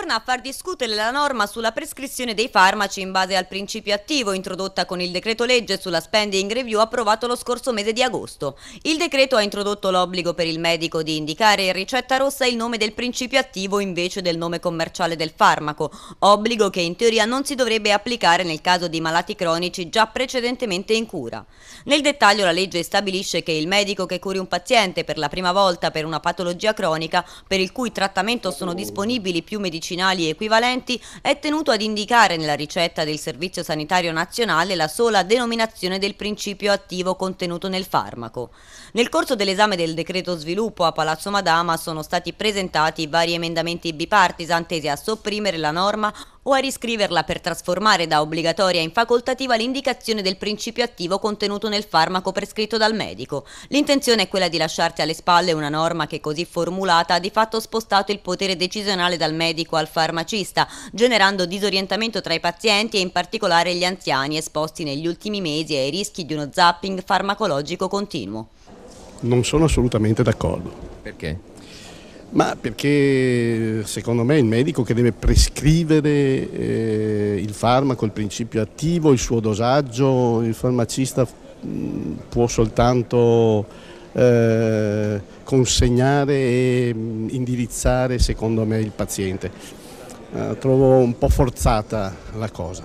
torna a far discutere la norma sulla prescrizione dei farmaci in base al principio attivo introdotta con il decreto legge sulla spending review approvato lo scorso mese di agosto. Il decreto ha introdotto l'obbligo per il medico di indicare in ricetta rossa il nome del principio attivo invece del nome commerciale del farmaco, obbligo che in teoria non si dovrebbe applicare nel caso di malati cronici già precedentemente in cura. Nel dettaglio la legge stabilisce che il medico che curi un paziente per la prima volta per una patologia cronica per il cui trattamento sono disponibili più medicinali medicinali equivalenti è tenuto ad indicare nella ricetta del Servizio Sanitario Nazionale la sola denominazione del principio attivo contenuto nel farmaco. Nel corso dell'esame del decreto sviluppo a Palazzo Madama sono stati presentati vari emendamenti bipartisan tesi a sopprimere la norma o a riscriverla per trasformare da obbligatoria in facoltativa l'indicazione del principio attivo contenuto nel farmaco prescritto dal medico. L'intenzione è quella di lasciarti alle spalle una norma che così formulata ha di fatto spostato il potere decisionale dal medico al farmacista, generando disorientamento tra i pazienti e in particolare gli anziani esposti negli ultimi mesi ai rischi di uno zapping farmacologico continuo. Non sono assolutamente d'accordo. Perché? Ma perché secondo me il medico che deve prescrivere eh, il farmaco, il principio attivo, il suo dosaggio, il farmacista mh, mm, può soltanto eh, consegnare e mh, mm, indirizzare secondo me il paziente. Eh, trovo un po' forzata la cosa.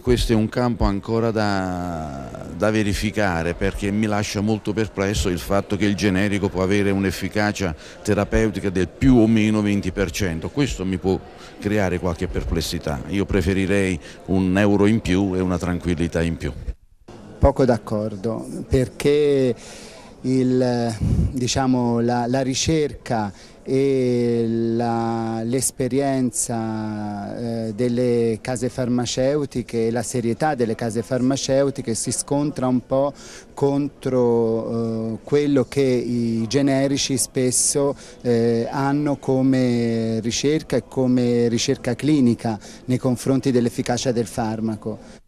Questo è un campo ancora da, da verificare perché mi lascia molto perplesso il fatto che il generico può avere un'efficacia terapeutica del più o meno 20%, questo mi può creare qualche perplessità, io preferirei un euro in più e una tranquillità in più. Poco d'accordo perché il, diciamo, la, la, ricerca e l'esperienza eh, delle case farmaceutiche e la serietà delle case farmaceutiche si scontra un po' contro eh, quello che i generici spesso eh, hanno come ricerca e come ricerca clinica nei confronti dell'efficacia del farmaco.